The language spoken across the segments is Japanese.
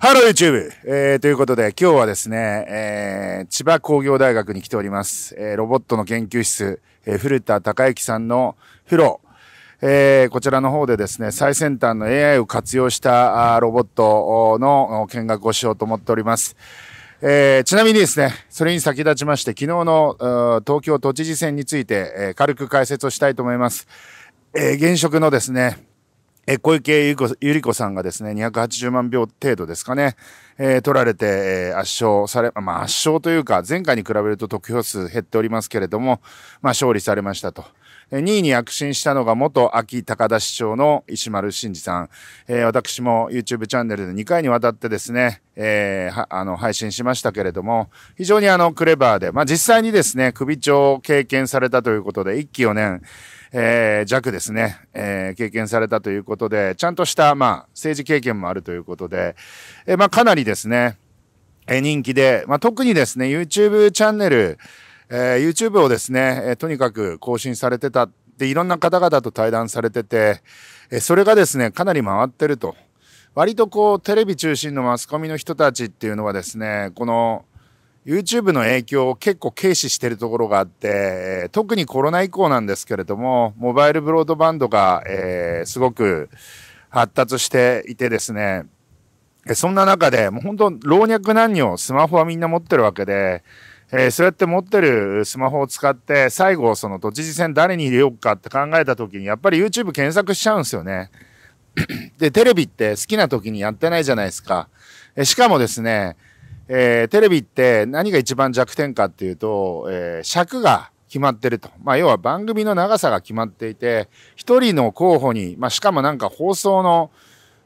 ハロー YouTube、えー、ということで今日はですね、えー、千葉工業大学に来ております、えー、ロボットの研究室、えー、古田隆之さんのフロー、えー、こちらの方でですね、最先端の AI を活用したロボットの見学をしようと思っております。えー、ちなみにですね、それに先立ちまして、昨日の東京都知事選について、えー、軽く解説をしたいと思います。えー、現職のですね、え小池ゆり子さんがですね、280万票程度ですかね、えー、取られて、え圧勝され、まあ、圧勝というか、前回に比べると得票数減っておりますけれども、まあ、勝利されましたと。2位に躍進したのが元秋高田市長の石丸真二さん。えー、私も YouTube チャンネルで2回にわたってですね、えー、あの、配信しましたけれども、非常にあの、クレバーで、まあ、実際にですね、首長を経験されたということで、1期4年、えー、弱ですね、えー、経験されたということで、ちゃんとした、まあ、政治経験もあるということで、えー、まあ、かなりですね、えー、人気で、まあ、特にですね、YouTube チャンネル、えー、YouTube をですね、えー、とにかく更新されてたって、いろんな方々と対談されてて、えそれがですね、かなり回ってると。割とこう、テレビ中心のマスコミの人たちっていうのはですね、この、YouTube の影響を結構軽視しているところがあって、特にコロナ以降なんですけれども、モバイルブロードバンドが、えー、すごく発達していてですね、そんな中で、もう本当老若男女、スマホはみんな持ってるわけで、えー、そうやって持ってるスマホを使って、最後、その都知事選誰に入れようかって考えた時に、やっぱり YouTube 検索しちゃうんですよね。で、テレビって好きな時にやってないじゃないですか。えしかもですね、えー、テレビって何が一番弱点かっていうと、えー、尺が決まってると。まあ、要は番組の長さが決まっていて、一人の候補に、まあ、しかもなんか放送の、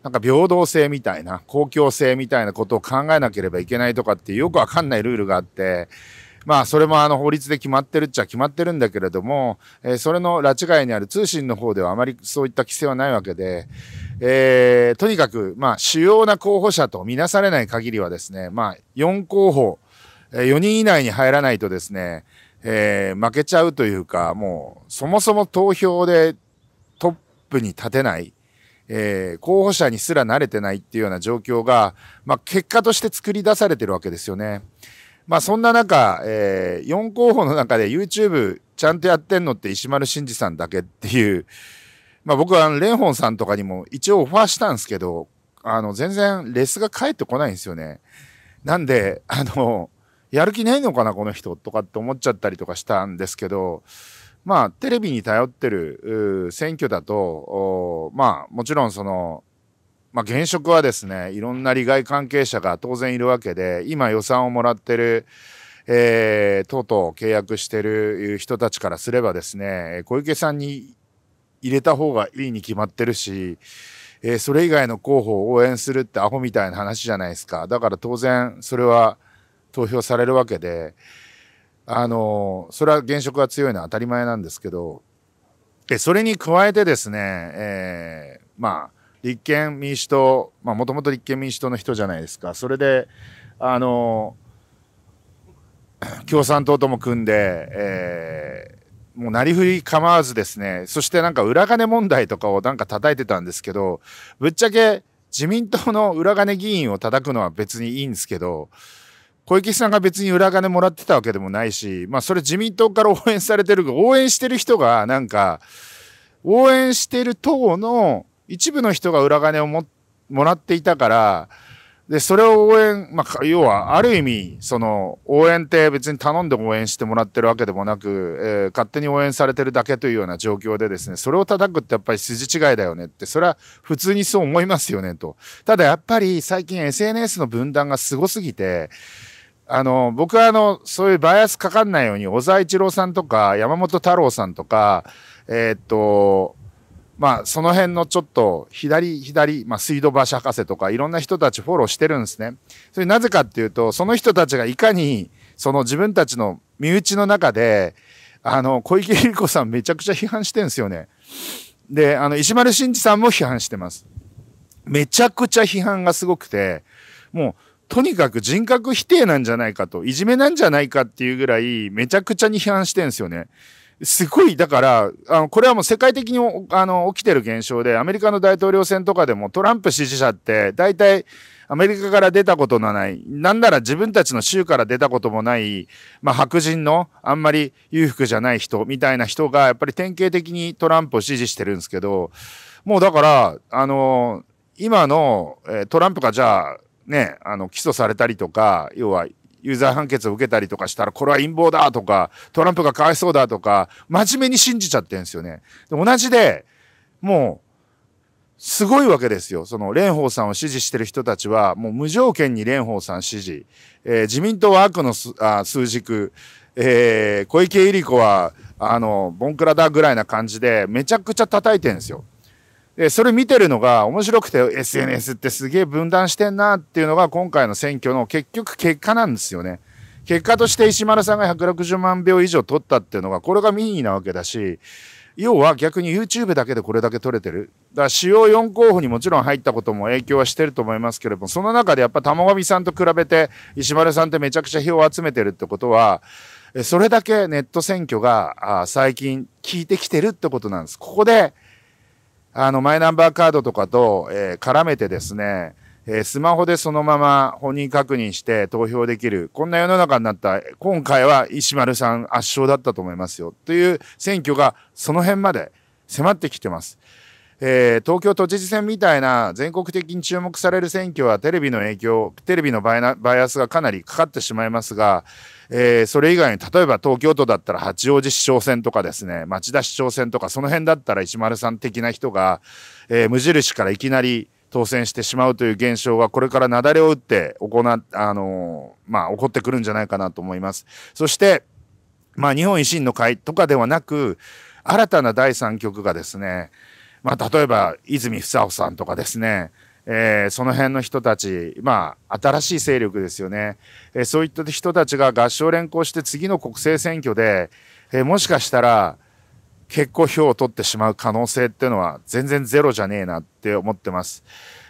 なんか平等性みたいな、公共性みたいなことを考えなければいけないとかってよくわかんないルールがあって、まあ、それもあの法律で決まってるっちゃ決まってるんだけれども、えー、それの拉致外にある通信の方ではあまりそういった規制はないわけで、えー、とにかく、まあ、主要な候補者と見なされない限りはですね、まあ、4候補、4人以内に入らないとですね、えー、負けちゃうというか、もう、そもそも投票でトップに立てない、えー、候補者にすら慣れてないっていうような状況が、まあ、結果として作り出されてるわけですよね。まあ、そんな中、えー、4候補の中で YouTube ちゃんとやってんのって石丸真二さんだけっていう、まあ僕は蓮舫さんとかにも一応オファーしたんですけど、あの、全然レスが返ってこないんですよね。なんで、あの、やる気ないのかな、この人とかって思っちゃったりとかしたんですけど、まあ、テレビに頼ってる選挙だと、まあ、もちろんその、まあ、現職はですね、いろんな利害関係者が当然いるわけで、今予算をもらってる、えー、とうとう契約してる人たちからすればですね、小池さんに入れた方がいいに決まってるし、えー、それ以外の候補を応援するってアホみたいな話じゃないですか。だから当然、それは投票されるわけで、あのー、それは現職が強いのは当たり前なんですけど、えそれに加えてですね、えー、まあ、立憲民主党、まあ、もともと立憲民主党の人じゃないですか。それで、あのー、共産党とも組んで、えー、もうなりふり構わずですね、そしてなんか裏金問題とかをなんか叩いてたんですけど、ぶっちゃけ自民党の裏金議員を叩くのは別にいいんですけど、小池さんが別に裏金もらってたわけでもないし、まあそれ自民党から応援されてる、応援してる人がなんか、応援してる党の一部の人が裏金をももらっていたから、で、それを応援、まあ、要は、ある意味、その、応援って別に頼んで応援してもらってるわけでもなく、えー、勝手に応援されてるだけというような状況でですね、それを叩くってやっぱり筋違いだよねって、それは普通にそう思いますよねと。ただやっぱり最近 SNS の分断がすごすぎて、あの、僕はあの、そういうバイアスかかんないように、小沢一郎さんとか、山本太郎さんとか、えー、っと、まあ、その辺のちょっと左、左、まあ、水道橋博士とかいろんな人たちフォローしてるんですね。それなぜかっていうと、その人たちがいかに、その自分たちの身内の中で、あの、小池百合子さんめちゃくちゃ批判してるんですよね。で、あの、石丸慎二さんも批判してます。めちゃくちゃ批判がすごくて、もう、とにかく人格否定なんじゃないかと、いじめなんじゃないかっていうぐらい、めちゃくちゃに批判してるんですよね。すごい、だから、あの、これはもう世界的に、あの、起きてる現象で、アメリカの大統領選とかでもトランプ支持者って、大体、アメリカから出たことのない、なんなら自分たちの州から出たこともない、まあ、白人のあんまり裕福じゃない人みたいな人が、やっぱり典型的にトランプを支持してるんですけど、もうだから、あの、今の、えトランプがじゃあ、ね、あの、起訴されたりとか、要は有罪判決を受けたりとかしたら、これは陰謀だとか、トランプがかわいそうだとか、真面目に信じちゃってるんですよね。で同じで、もう、すごいわけですよ。その、蓮舫さんを支持してる人たちは、もう無条件に蓮舫さん支持。えー、自民党は悪のすあ数軸。えー、小池百合子は、あの、ボンクラだぐらいな感じで、めちゃくちゃ叩いてるんですよ。で、それ見てるのが面白くて SNS ってすげえ分断してんなっていうのが今回の選挙の結局結果なんですよね。結果として石丸さんが160万票以上取ったっていうのが、これが民意なわけだし、要は逆に YouTube だけでこれだけ取れてる。だから主要4候補にもちろん入ったことも影響はしてると思いますけれども、その中でやっぱ玉上さんと比べて石丸さんってめちゃくちゃ票を集めてるってことは、それだけネット選挙が最近効いてきてるってことなんです。ここであの、マイナンバーカードとかと、えー、絡めてですね、えー、スマホでそのまま本人確認して投票できる。こんな世の中になった。今回は石丸さん圧勝だったと思いますよ。という選挙がその辺まで迫ってきてます。えー、東京都知事選みたいな全国的に注目される選挙はテレビの影響、テレビのバイアスがかなりかかってしまいますが、えー、それ以外に例えば東京都だったら八王子市長選とかですね町田市長選とかその辺だったら石丸さん的な人が、えー、無印からいきなり当選してしまうという現象がこれから雪崩を打って行あのー、まあ、起こってくるんじゃないかなと思います。そして、まあ、日本維新の会とかではなく新たな第3局がですねまあ、例えば泉房夫さんとかですね、えー、その辺の人たち、まあ、新しい勢力ですよね、えー、そういった人たちが合唱連行して次の国政選挙で、えー、もしかしたら結構票を取ってしまう可能性っていうのは全然ゼロじゃねえなって思ってます。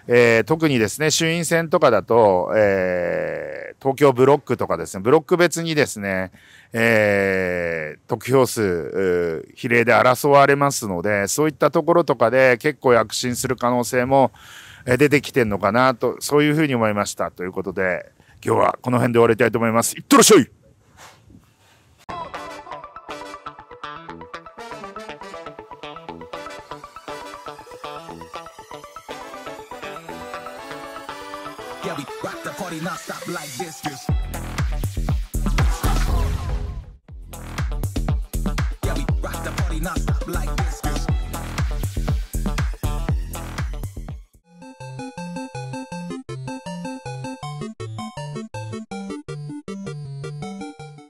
えー、特にですね、衆院選とかだと、えー、東京ブロックとかですね、ブロック別にですね、えー、得票数、比例で争われますので、そういったところとかで結構躍進する可能性も出てきてるのかなと、そういうふうに思いました。ということで、今日はこの辺で終わりたいと思います。いってらっしゃい not stop like this. this.